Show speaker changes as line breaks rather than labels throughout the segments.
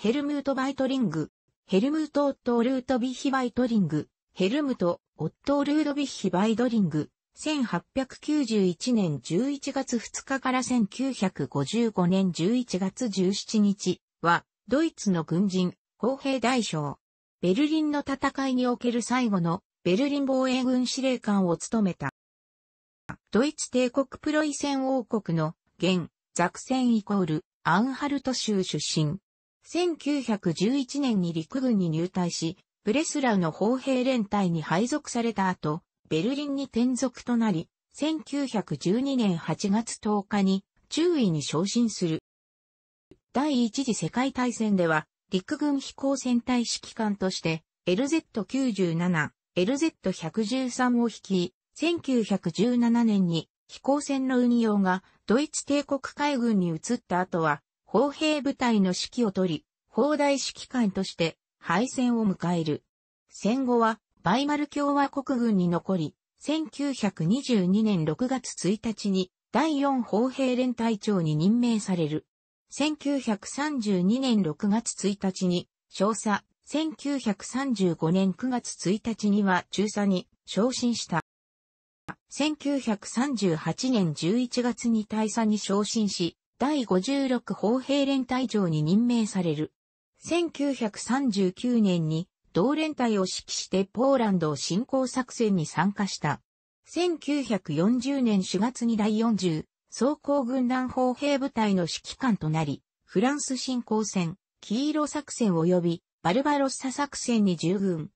ヘルムート・バイトリング、ヘルムート・オットー・ルートビヒ・バイトリング、ヘルムト・オットー・ルードビヒ・バイドリング、1891年11月2日から1955年11月17日は、ドイツの軍人、公平大将。ベルリンの戦いにおける最後のベルリン防衛軍司令官を務めた。ドイツ帝国プロイセン王国の現、ザクセンイコール、アンハルト州出身。1911年に陸軍に入隊し、ブレスラウの砲兵連隊に配属された後、ベルリンに転属となり、1912年8月10日に中尉に昇進する。第一次世界大戦では、陸軍飛行船隊指揮官として、LZ97、LZ113 を率い、1917年に飛行船の運用がドイツ帝国海軍に移った後は、砲兵部隊の指揮を取り、砲台指揮官として敗戦を迎える。戦後は、バイマル共和国軍に残り、1922年6月1日に第4砲兵連隊長に任命される。1932年6月1日に少佐、1935年9月1日には中佐に昇進した。1938年11月に大佐に昇進し、第56砲兵連隊長に任命される。1939年に同連隊を指揮してポーランドを侵攻作戦に参加した。1940年4月に第40装甲軍団砲兵部隊の指揮官となり、フランス侵攻戦、黄色作戦及びバルバロッサ作戦に従軍。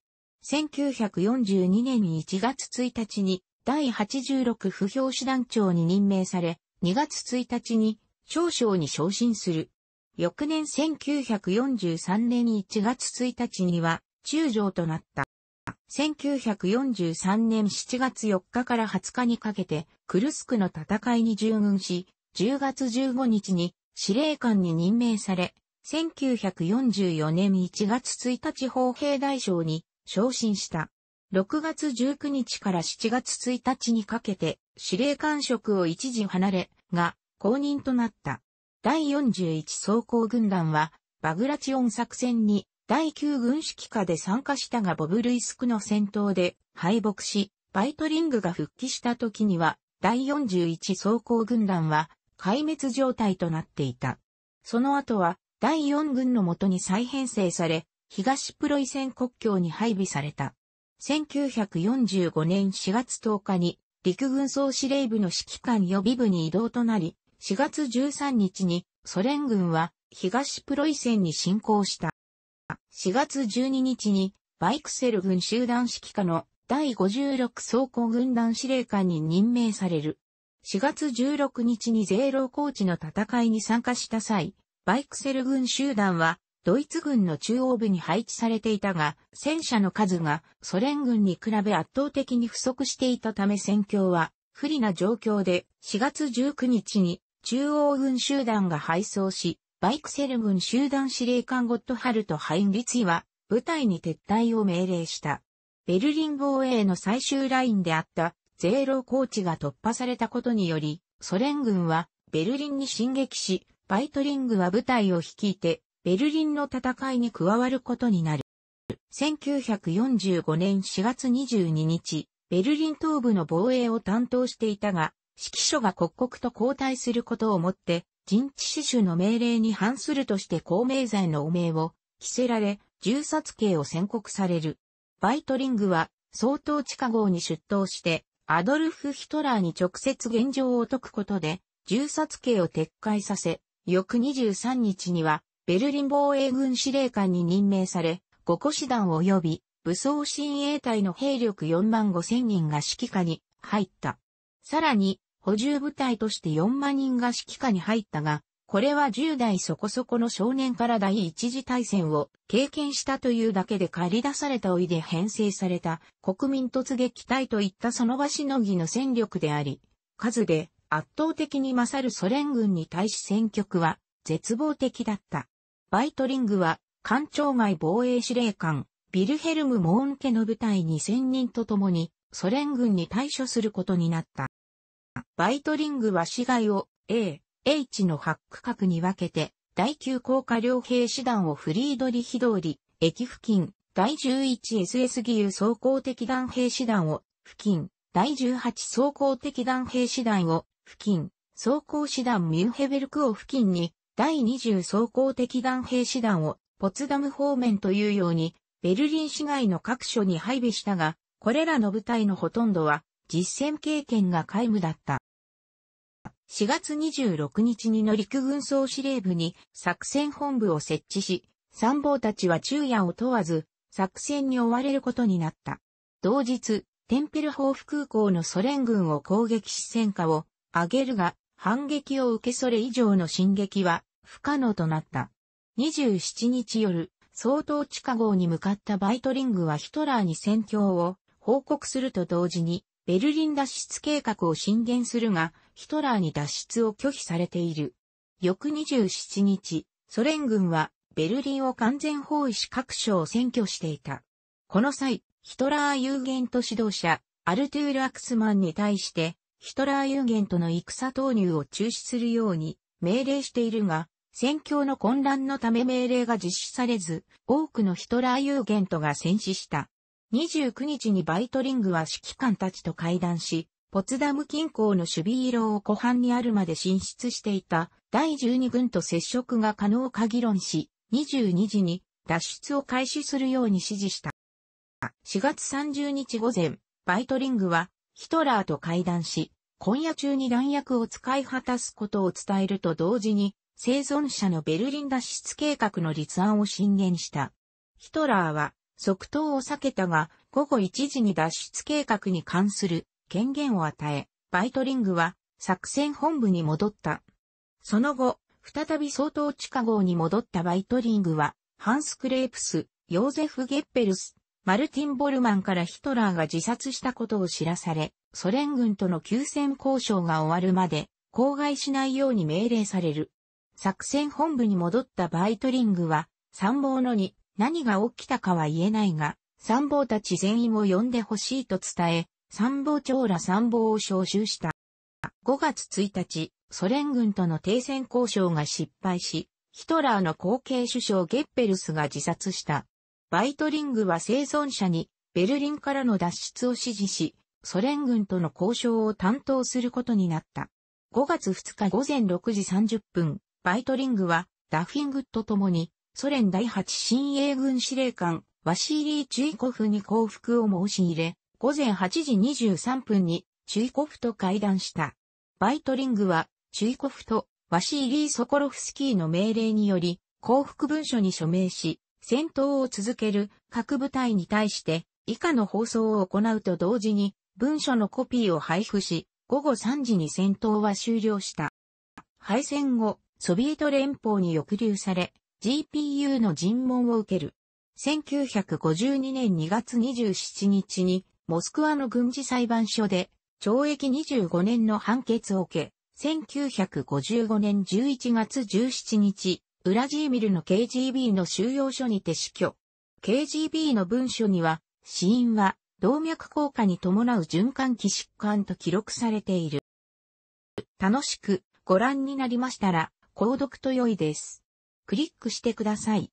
1942年1月1日に第86不評師団長に任命され、2月1日に少将に昇進する。翌年1943年1月1日には、中将となった。1943年7月4日から20日にかけて、クルスクの戦いに従軍し、10月15日に司令官に任命され、1944年1月1日砲兵大将に昇進した。6月19日から7月1日にかけて司令官職を一時離れ、が公認となった。第41装甲軍団は、バグラチオン作戦に第9軍指揮下で参加したがボブルイスクの戦闘で敗北し、バイトリングが復帰した時には、第41装甲軍団は壊滅状態となっていた。その後は、第4軍のもとに再編成され、東プロイセン国境に配備された。1945年4月10日に、陸軍総司令部の指揮官予備部に移動となり、4月13日にソ連軍は東プロイセンに侵攻した。4月12日にバイクセル軍集団指揮下の第56装甲軍団司令官に任命される。4月16日にゼーロコーチの戦いに参加した際、バイクセル軍集団はドイツ軍の中央部に配置されていたが、戦車の数がソ連軍に比べ圧倒的に不足していたため戦況は不利な状況で4月19日に中央軍集団が敗走し、バイクセル軍集団司令官ゴットハルト・ハインリツィは、部隊に撤退を命令した。ベルリン防衛の最終ラインであった、ゼーロ高地が突破されたことにより、ソ連軍は、ベルリンに進撃し、バイトリングは部隊を率いて、ベルリンの戦いに加わることになる。1945年4月22日、ベルリン東部の防衛を担当していたが、指揮所が刻々と交代することをもって、人知死守の命令に反するとして公明罪の汚名を着せられ、銃殺刑を宣告される。バイトリングは、相当地下号に出頭して、アドルフ・ヒトラーに直接現状を解くことで、銃殺刑を撤回させ、翌23日には、ベルリン防衛軍司令官に任命され、5個師団及び、武装親衛隊の兵力4万5千人が指揮下に入った。さらに、補充部隊として4万人が指揮下に入ったが、これは10代そこそこの少年から第一次大戦を経験したというだけで借り出されたおいで編成された国民突撃隊といったその場しのぎの戦力であり、数で圧倒的に勝るソ連軍に対し戦局は絶望的だった。バイトリングは官庁外防衛司令官、ビルヘルム・モーン家の部隊2000人と共にソ連軍に対処することになった。バイトリングは市街を A、H の八区画に分けて、第9高架両兵師団をフリードリヒ通り、駅付近、第 11SS 義勇総合的団兵師団を、付近、第18総合的団兵師団を、付近、総合師団ミュンヘベルクを付近に、第20総合的団兵師団を、ポツダム方面というように、ベルリン市街の各所に配備したが、これらの部隊のほとんどは実戦経験が皆無だった。4月26日にの陸軍総司令部に作戦本部を設置し、参謀たちは昼夜を問わず作戦に追われることになった。同日、テンペルホーフ空港のソ連軍を攻撃し戦果を上げるが、反撃を受けそれ以上の進撃は不可能となった。27日夜、総統地下号に向かったバイトリングはヒトラーに戦況を報告すると同時に、ベルリン脱出計画を進言するが、ヒトラーに脱出を拒否されている。翌27日、ソ連軍はベルリンを完全包囲し各所を占拠していた。この際、ヒトラー有限と指導者、アルトゥール・アクスマンに対して、ヒトラー有限との戦投入を中止するように命令しているが、戦況の混乱のため命令が実施されず、多くのヒトラー有限とが戦死した。29日にバイトリングは指揮官たちと会談し、ポツダム近郊の守備色を湖畔にあるまで進出していた第12軍と接触が可能か議論し、22時に脱出を開始するように指示した。4月30日午前、バイトリングはヒトラーと会談し、今夜中に弾薬を使い果たすことを伝えると同時に、生存者のベルリン脱出計画の立案を進言した。ヒトラーは、即答を避けたが、午後1時に脱出計画に関する権限を与え、バイトリングは作戦本部に戻った。その後、再び総統地下号に戻ったバイトリングは、ハンス・クレープス、ヨーゼフ・ゲッペルス、マルティン・ボルマンからヒトラーが自殺したことを知らされ、ソ連軍との休戦交渉が終わるまで、公害しないように命令される。作戦本部に戻ったバイトリングは、参謀の2、何が起きたかは言えないが、参謀たち全員を呼んでほしいと伝え、参謀長ら参謀を招集した。5月1日、ソ連軍との停戦交渉が失敗し、ヒトラーの後継首相ゲッペルスが自殺した。バイトリングは生存者にベルリンからの脱出を指示し、ソ連軍との交渉を担当することになった。5月2日午前6時30分、バイトリングはダフィングと共にソ連第8新鋭軍司令官、ワシーリー・チュイコフに降伏を申し入れ、午前8時23分にチュイコフと会談した。バイトリングは、チュイコフとワシーリー・ソコロフスキーの命令により、降伏文書に署名し、戦闘を続ける各部隊に対して以下の放送を行うと同時に文書のコピーを配布し、午後3時に戦闘は終了した。敗戦後、ソビエト連邦に抑留され、GPU の尋問を受ける。1952年2月27日に、モスクワの軍事裁判所で、懲役25年の判決を受け、1955年11月17日、ウラジーミルの KGB の収容所にて死去。KGB の文書には、死因は、動脈硬化に伴う循環器疾患と記録されている。楽しくご覧になりましたら、購読と良いです。クリックしてください。